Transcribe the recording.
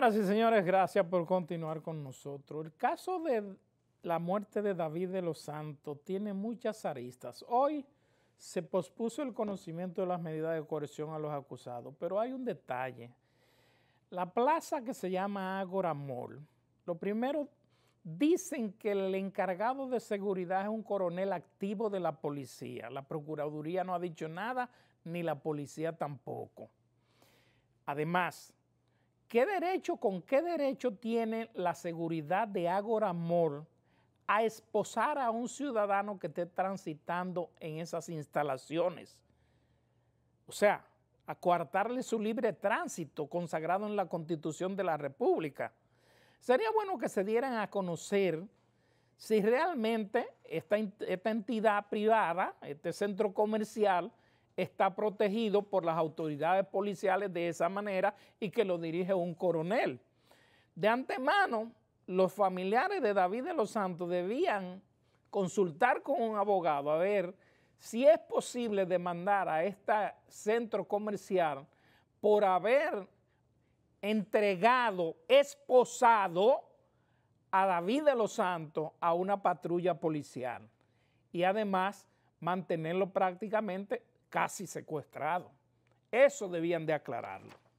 Señoras y señores, gracias por continuar con nosotros. El caso de la muerte de David de los Santos tiene muchas aristas. Hoy se pospuso el conocimiento de las medidas de coerción a los acusados, pero hay un detalle. La plaza que se llama Agora Mall, lo primero, dicen que el encargado de seguridad es un coronel activo de la policía. La Procuraduría no ha dicho nada, ni la policía tampoco. Además, ¿Qué derecho, con qué derecho tiene la seguridad de Agora Mall a esposar a un ciudadano que esté transitando en esas instalaciones? O sea, a coartarle su libre tránsito consagrado en la Constitución de la República. Sería bueno que se dieran a conocer si realmente esta entidad privada, este centro comercial, está protegido por las autoridades policiales de esa manera y que lo dirige un coronel. De antemano, los familiares de David de los Santos debían consultar con un abogado a ver si es posible demandar a este centro comercial por haber entregado, esposado a David de los Santos a una patrulla policial y además mantenerlo prácticamente casi secuestrado. Eso debían de aclararlo.